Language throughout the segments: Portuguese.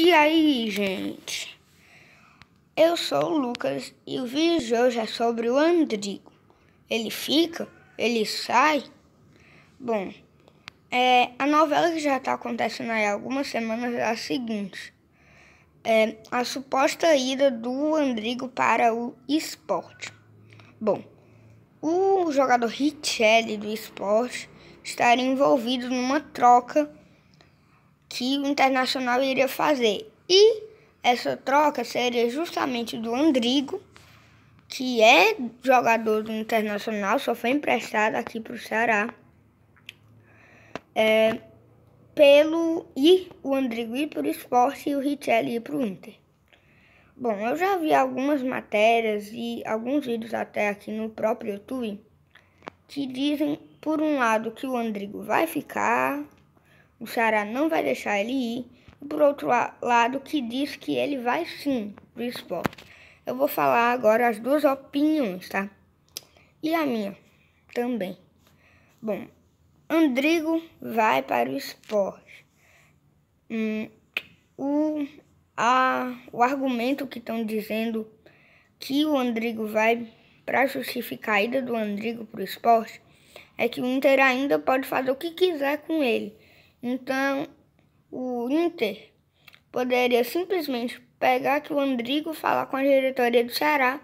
E aí, gente? Eu sou o Lucas e o vídeo de hoje é sobre o Andrigo. Ele fica? Ele sai? Bom, é, a novela que já está acontecendo há algumas semanas é a seguinte. É, a suposta ida do Andrigo para o esporte. Bom, o jogador Richelli do esporte estaria envolvido numa troca que o Internacional iria fazer. E essa troca seria justamente do Andrigo, que é jogador do Internacional, só foi emprestado aqui para o Ceará. É, pelo e o Andrigo ir para o esporte e o Richelli ir para o Inter. Bom, eu já vi algumas matérias e alguns vídeos até aqui no próprio YouTube que dizem, por um lado, que o Andrigo vai ficar o Ceará não vai deixar ele ir. E por outro lado, que diz que ele vai sim pro esporte. Eu vou falar agora as duas opiniões, tá? E a minha também. Bom, Andrigo vai para o esporte. Hum, o, a, o argumento que estão dizendo que o Andrigo vai para justificar a ida do Andrigo para o esporte é que o Inter ainda pode fazer o que quiser com ele. Então, o Inter poderia simplesmente pegar que o Andrigo, falar com a diretoria do Ceará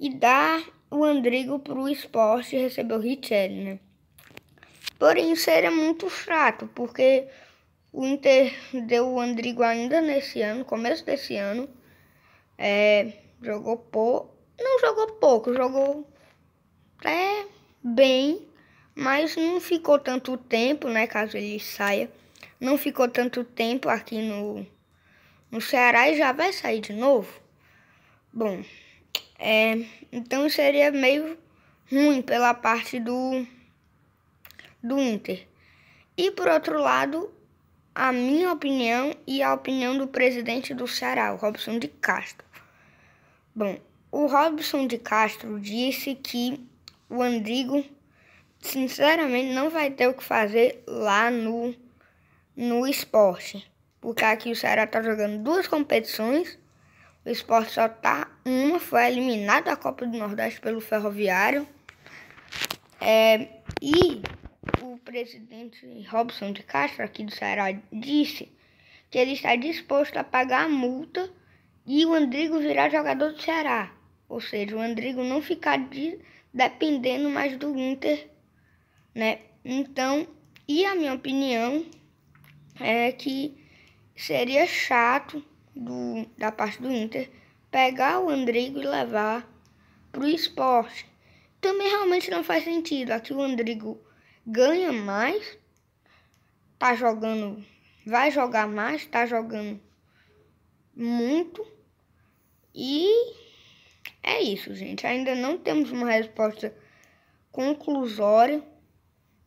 e dar o Andrigo para o esporte e receber o Richelli, né? Porém, isso era muito chato porque o Inter deu o Andrigo ainda nesse ano, começo desse ano. É, jogou pouco. Não jogou pouco, jogou até bem mas não ficou tanto tempo, né? Caso ele saia, não ficou tanto tempo aqui no, no Ceará e já vai sair de novo. Bom, é, então seria meio ruim pela parte do, do Inter. E por outro lado, a minha opinião e a opinião do presidente do Ceará, o Robson de Castro. Bom, o Robson de Castro disse que o Andrigo sinceramente não vai ter o que fazer lá no, no esporte. Porque aqui o Ceará tá jogando duas competições. O esporte só tá uma, foi eliminado da Copa do Nordeste pelo Ferroviário. É, e o presidente Robson de Castro, aqui do Ceará, disse que ele está disposto a pagar a multa e o Andrigo virar jogador do Ceará. Ou seja, o Andrigo não ficar de, dependendo mais do Inter né? Então, e a minha opinião é que seria chato do, da parte do Inter pegar o Andrigo e levar para o esporte. Também realmente não faz sentido. Aqui o Andrigo ganha mais, tá jogando, vai jogar mais, tá jogando muito. E é isso, gente. Ainda não temos uma resposta conclusória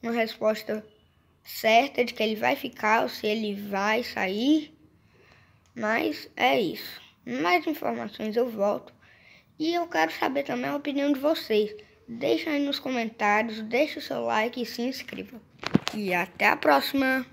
uma resposta certa de que ele vai ficar ou se ele vai sair. Mas é isso. Mais informações eu volto. E eu quero saber também a opinião de vocês. Deixa aí nos comentários, deixa o seu like e se inscreva. E até a próxima!